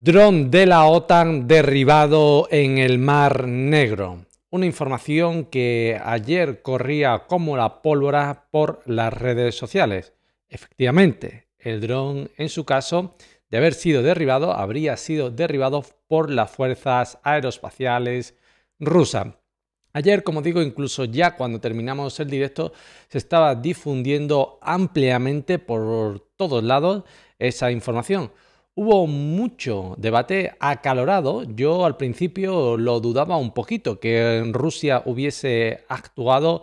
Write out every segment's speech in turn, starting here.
Dron de la OTAN derribado en el Mar Negro. Una información que ayer corría como la pólvora por las redes sociales. Efectivamente, el dron, en su caso, de haber sido derribado, habría sido derribado por las fuerzas aeroespaciales rusas. Ayer, como digo, incluso ya cuando terminamos el directo, se estaba difundiendo ampliamente por todos lados esa información Hubo mucho debate acalorado. Yo al principio lo dudaba un poquito que Rusia hubiese actuado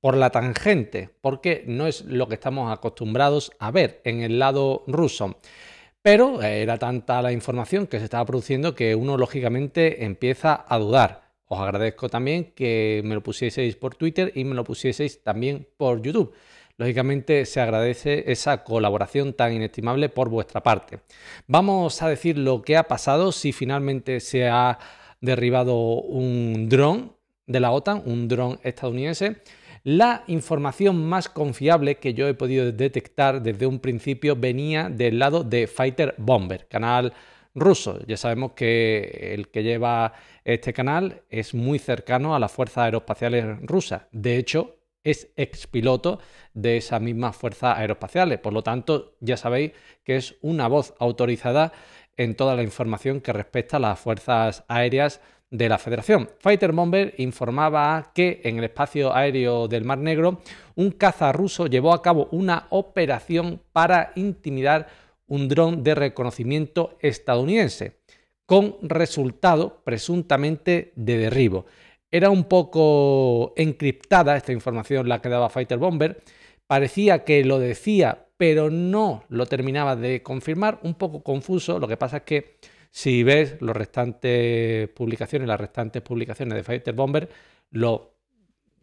por la tangente, porque no es lo que estamos acostumbrados a ver en el lado ruso. Pero eh, era tanta la información que se estaba produciendo que uno lógicamente empieza a dudar. Os agradezco también que me lo pusieseis por Twitter y me lo pusieseis también por YouTube. Lógicamente se agradece esa colaboración tan inestimable por vuestra parte. Vamos a decir lo que ha pasado si finalmente se ha derribado un dron de la OTAN, un dron estadounidense. La información más confiable que yo he podido detectar desde un principio venía del lado de Fighter Bomber, canal ruso. Ya sabemos que el que lleva este canal es muy cercano a las fuerzas aeroespaciales rusas. De hecho, es expiloto de esas mismas fuerzas aeroespaciales. Por lo tanto, ya sabéis que es una voz autorizada en toda la información que respecta a las fuerzas aéreas de la Federación. Fighter Bomber informaba que en el espacio aéreo del Mar Negro un caza ruso llevó a cabo una operación para intimidar un dron de reconocimiento estadounidense, con resultado presuntamente de derribo. Era un poco encriptada esta información la que daba Fighter Bomber. Parecía que lo decía, pero no lo terminaba de confirmar. Un poco confuso. Lo que pasa es que si ves los restantes publicaciones, las restantes publicaciones de Fighter Bomber, lo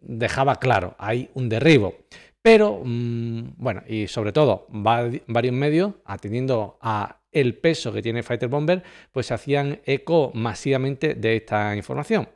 dejaba claro. Hay un derribo. Pero, mm, bueno, y sobre todo, varios medios, atendiendo a el peso que tiene Fighter Bomber, pues se hacían eco masivamente de esta información.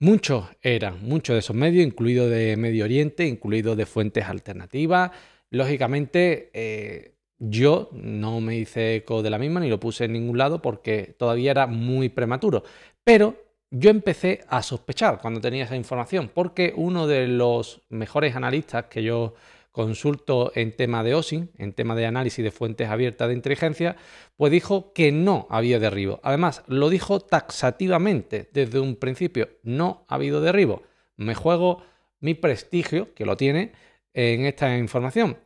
Muchos eran, muchos de esos medios, incluido de Medio Oriente, incluido de fuentes alternativas. Lógicamente, eh, yo no me hice eco de la misma ni lo puse en ningún lado porque todavía era muy prematuro. Pero yo empecé a sospechar cuando tenía esa información, porque uno de los mejores analistas que yo consulto en tema de OSIN, en tema de análisis de fuentes abiertas de inteligencia, pues dijo que no había derribo. Además, lo dijo taxativamente desde un principio, no ha habido derribo. Me juego mi prestigio, que lo tiene, en esta información.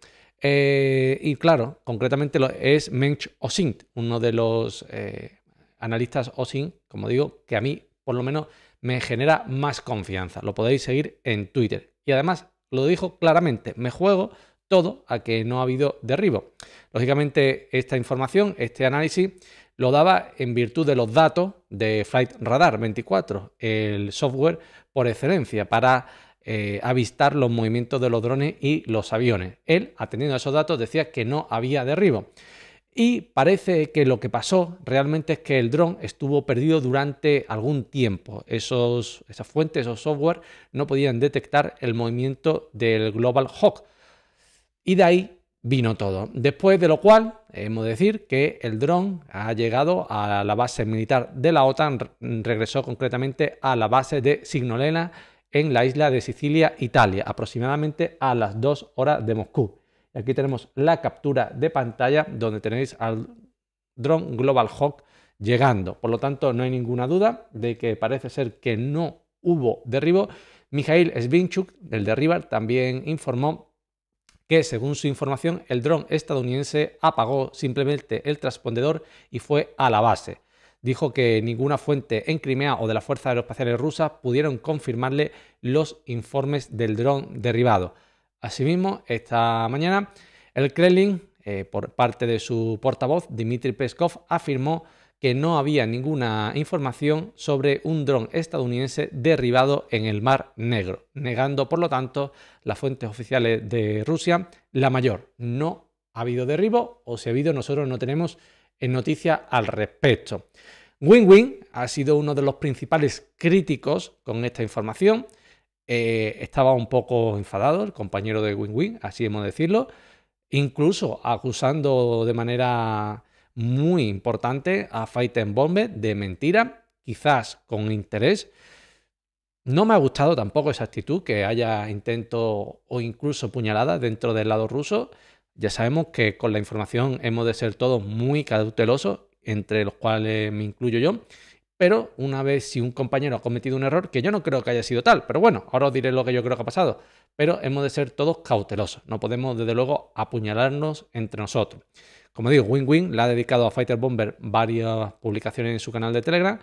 Eh, y claro, concretamente lo es Mensch Osint, uno de los eh, analistas Osint, como digo, que a mí por lo menos me genera más confianza. Lo podéis seguir en Twitter. Y además lo dijo claramente, me juego todo a que no ha habido derribo. Lógicamente, esta información, este análisis, lo daba en virtud de los datos de Flight Radar 24, el software por excelencia para eh, avistar los movimientos de los drones y los aviones. Él, atendiendo a esos datos, decía que no había derribo. Y parece que lo que pasó realmente es que el dron estuvo perdido durante algún tiempo. Esos, esas fuentes o software no podían detectar el movimiento del Global Hawk. Y de ahí vino todo. Después de lo cual, hemos de decir que el dron ha llegado a la base militar de la OTAN, regresó concretamente a la base de Signolena en la isla de Sicilia, Italia, aproximadamente a las 2 horas de Moscú aquí tenemos la captura de pantalla donde tenéis al dron Global Hawk llegando. Por lo tanto, no hay ninguna duda de que parece ser que no hubo derribo. Mikhail Svinchuk, el derribar, también informó que, según su información, el dron estadounidense apagó simplemente el transpondedor y fue a la base. Dijo que ninguna fuente en Crimea o de las fuerzas aeroespaciales rusas pudieron confirmarle los informes del dron derribado. Asimismo, esta mañana el Kremlin, eh, por parte de su portavoz Dmitry Peskov, afirmó que no había ninguna información sobre un dron estadounidense derribado en el Mar Negro, negando por lo tanto las fuentes oficiales de Rusia la mayor. No ha habido derribo o si ha habido nosotros no tenemos eh, noticia al respecto. Win-Win ha sido uno de los principales críticos con esta información eh, estaba un poco enfadado, el compañero de Win-Win, así hemos de decirlo, incluso acusando de manera muy importante a Fighten Bombe de mentira, quizás con interés. No me ha gustado tampoco esa actitud, que haya intento o incluso puñalada dentro del lado ruso. Ya sabemos que con la información hemos de ser todos muy cautelosos, entre los cuales me incluyo yo pero una vez si un compañero ha cometido un error, que yo no creo que haya sido tal, pero bueno, ahora os diré lo que yo creo que ha pasado, pero hemos de ser todos cautelosos, no podemos desde luego apuñalarnos entre nosotros. Como digo, Win Win le ha dedicado a Fighter Bomber varias publicaciones en su canal de Telegram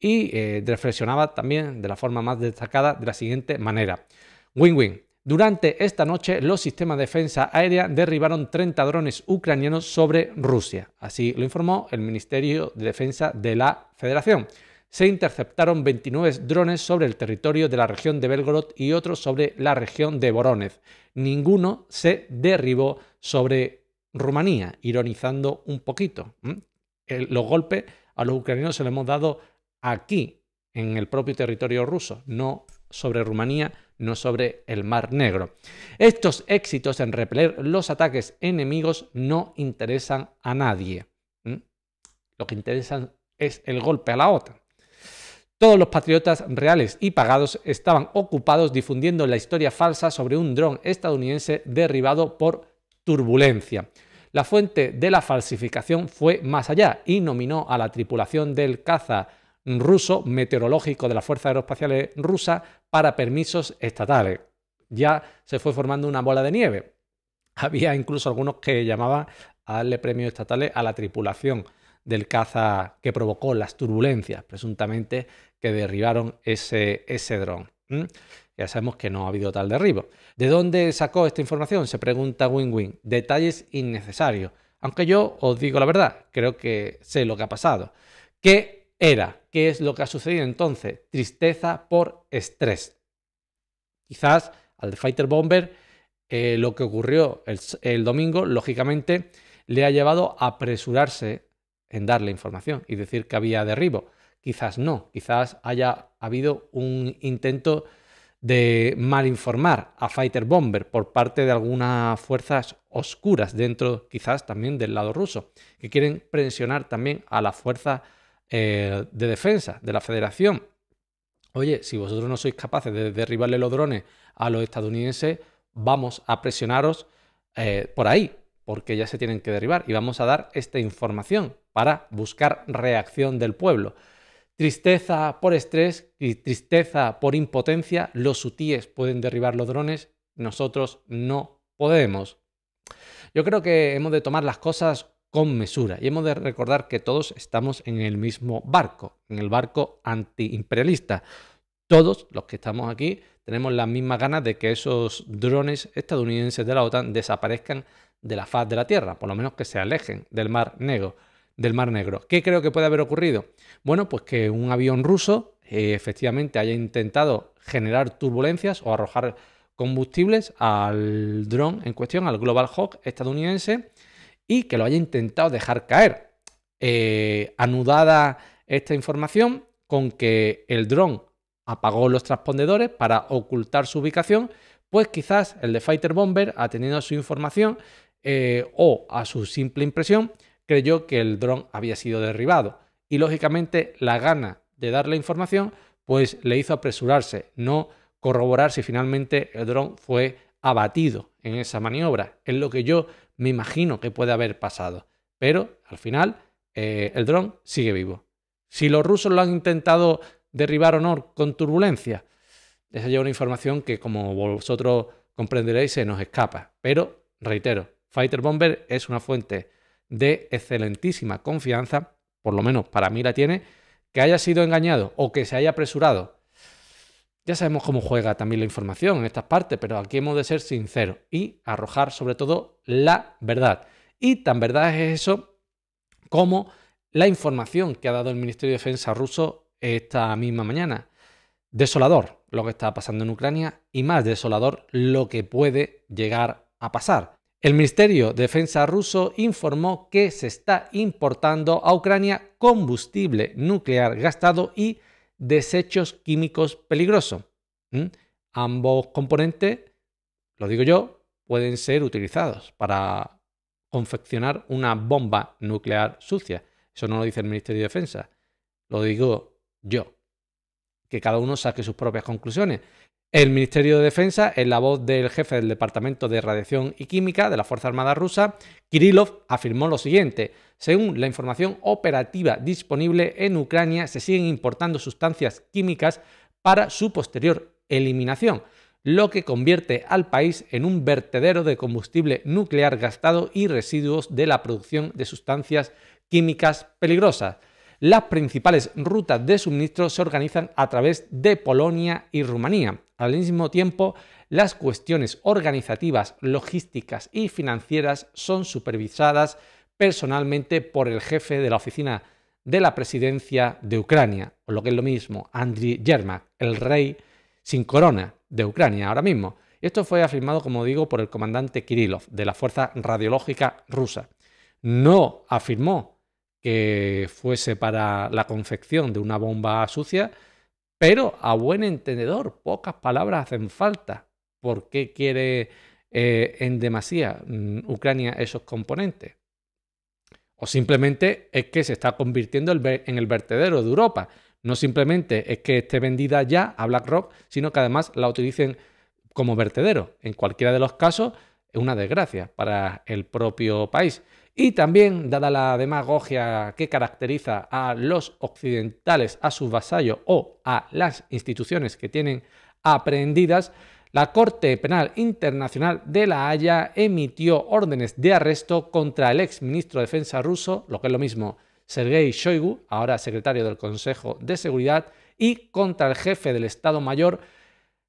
y eh, reflexionaba también de la forma más destacada de la siguiente manera. Win Win, durante esta noche, los sistemas de defensa aérea derribaron 30 drones ucranianos sobre Rusia. Así lo informó el Ministerio de Defensa de la Federación. Se interceptaron 29 drones sobre el territorio de la región de Belgorod y otros sobre la región de Voronezh. Ninguno se derribó sobre Rumanía, ironizando un poquito. Los golpes a los ucranianos se los hemos dado aquí, en el propio territorio ruso, no sobre Rumanía, no sobre el Mar Negro. Estos éxitos en repeler los ataques enemigos no interesan a nadie. Lo que interesan es el golpe a la OTAN. Todos los patriotas reales y pagados estaban ocupados difundiendo la historia falsa sobre un dron estadounidense derribado por turbulencia. La fuente de la falsificación fue más allá y nominó a la tripulación del caza ruso meteorológico de las Fuerzas Aeroespaciales rusas para permisos estatales. Ya se fue formando una bola de nieve. Había incluso algunos que llamaban a darle premios estatales a la tripulación del caza que provocó las turbulencias, presuntamente, que derribaron ese, ese dron. Ya sabemos que no ha habido tal derribo. ¿De dónde sacó esta información? Se pregunta Win-Win. Detalles innecesarios. Aunque yo os digo la verdad, creo que sé lo que ha pasado. Que era, ¿qué es lo que ha sucedido entonces? Tristeza por estrés. Quizás al Fighter Bomber eh, lo que ocurrió el, domingo, lógicamente, le ha llevado a apresurarse en darle información y decir que había derribo. Quizás no, quizás haya habido un intento de malinformar a Fighter Bomber por parte de algunas fuerzas oscuras dentro quizás también del lado ruso, que quieren presionar también a la fuerza... Eh, de defensa de la federación. Oye, si vosotros no sois capaces de derribarle los drones a los estadounidenses, vamos a presionaros eh, por ahí, porque ya se tienen que derribar y vamos a dar esta información para buscar reacción del pueblo. Tristeza por estrés y tristeza por impotencia, los hutíes pueden derribar los drones, nosotros no podemos. Yo creo que hemos de tomar las cosas con mesura. Y hemos de recordar que todos estamos en el mismo barco, en el barco antiimperialista. Todos los que estamos aquí tenemos las mismas ganas de que esos drones estadounidenses de la OTAN desaparezcan de la faz de la Tierra, por lo menos que se alejen del Mar Negro. Del Mar Negro. ¿Qué creo que puede haber ocurrido? Bueno, pues que un avión ruso eh, efectivamente haya intentado generar turbulencias o arrojar combustibles al dron en cuestión, al Global Hawk estadounidense, y que lo haya intentado dejar caer. Eh, anudada esta información con que el dron apagó los transpondedores para ocultar su ubicación, pues quizás el de Fighter Bomber, atendiendo a su información eh, o a su simple impresión, creyó que el dron había sido derribado. Y lógicamente la gana de dar la información, pues le hizo apresurarse, no corroborar si finalmente el dron fue abatido en esa maniobra. Es lo que yo me imagino que puede haber pasado. Pero al final eh, el dron sigue vivo. Si los rusos lo han intentado derribar o no con turbulencia, esa ya es una información que como vosotros comprenderéis se nos escapa. Pero, reitero, Fighter Bomber es una fuente de excelentísima confianza, por lo menos para mí la tiene, que haya sido engañado o que se haya apresurado ya sabemos cómo juega también la información en estas partes, pero aquí hemos de ser sinceros y arrojar sobre todo la verdad. Y tan verdad es eso como la información que ha dado el Ministerio de Defensa ruso esta misma mañana. Desolador lo que está pasando en Ucrania y más desolador lo que puede llegar a pasar. El Ministerio de Defensa ruso informó que se está importando a Ucrania combustible nuclear gastado y desechos químicos peligrosos. Ambos componentes, lo digo yo, pueden ser utilizados para confeccionar una bomba nuclear sucia. Eso no lo dice el Ministerio de Defensa, lo digo yo. Que cada uno saque sus propias conclusiones. El Ministerio de Defensa, en la voz del jefe del Departamento de Radiación y Química de la Fuerza Armada Rusa, Kirillov, afirmó lo siguiente. Según la información operativa disponible en Ucrania, se siguen importando sustancias químicas para su posterior eliminación, lo que convierte al país en un vertedero de combustible nuclear gastado y residuos de la producción de sustancias químicas peligrosas las principales rutas de suministro se organizan a través de Polonia y Rumanía. Al mismo tiempo, las cuestiones organizativas, logísticas y financieras son supervisadas personalmente por el jefe de la oficina de la presidencia de Ucrania, o lo que es lo mismo, Andriy Yermak, el rey sin corona de Ucrania ahora mismo. Esto fue afirmado, como digo, por el comandante Kirillov de la Fuerza Radiológica Rusa. No afirmó que fuese para la confección de una bomba sucia, pero a buen entendedor, pocas palabras hacen falta. ¿Por qué quiere eh, en demasía mm, Ucrania esos componentes? O simplemente es que se está convirtiendo en el vertedero de Europa. No simplemente es que esté vendida ya a BlackRock, sino que además la utilicen como vertedero. En cualquiera de los casos, es una desgracia para el propio país. Y también, dada la demagogia que caracteriza a los occidentales, a su vasallos o a las instituciones que tienen aprendidas, la Corte Penal Internacional de La Haya emitió órdenes de arresto contra el ex de Defensa ruso, lo que es lo mismo, Sergei Shoigu, ahora secretario del Consejo de Seguridad, y contra el jefe del Estado Mayor,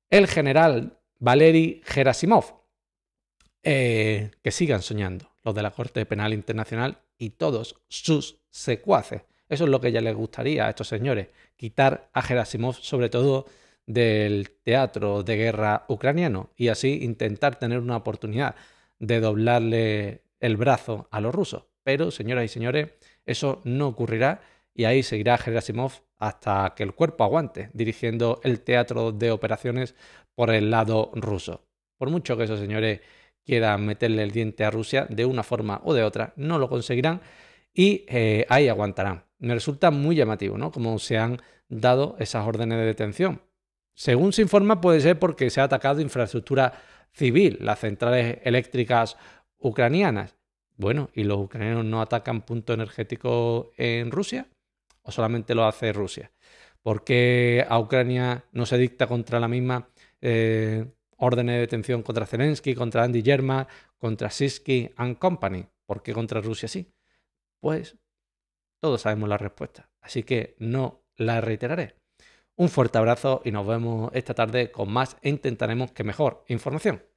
el general Valery Gerasimov, eh, que sigan soñando los de la Corte Penal Internacional y todos sus secuaces. Eso es lo que ya les gustaría a estos señores, quitar a Gerasimov sobre todo del teatro de guerra ucraniano y así intentar tener una oportunidad de doblarle el brazo a los rusos. Pero, señoras y señores, eso no ocurrirá y ahí seguirá Gerasimov hasta que el cuerpo aguante, dirigiendo el teatro de operaciones por el lado ruso. Por mucho que esos señores quieran meterle el diente a Rusia de una forma o de otra, no lo conseguirán y eh, ahí aguantarán. Me resulta muy llamativo, ¿no? Como se han dado esas órdenes de detención. Según se informa, puede ser porque se ha atacado infraestructura civil, las centrales eléctricas ucranianas. Bueno, ¿y los ucranianos no atacan punto energético en Rusia? ¿O solamente lo hace Rusia? ¿Por qué a Ucrania no se dicta contra la misma eh, órdenes de detención contra Zelensky, contra Andy Yerma, contra Sisky and Company. ¿Por qué contra Rusia sí? Pues todos sabemos la respuesta, así que no la reiteraré. Un fuerte abrazo y nos vemos esta tarde con más e intentaremos que mejor información.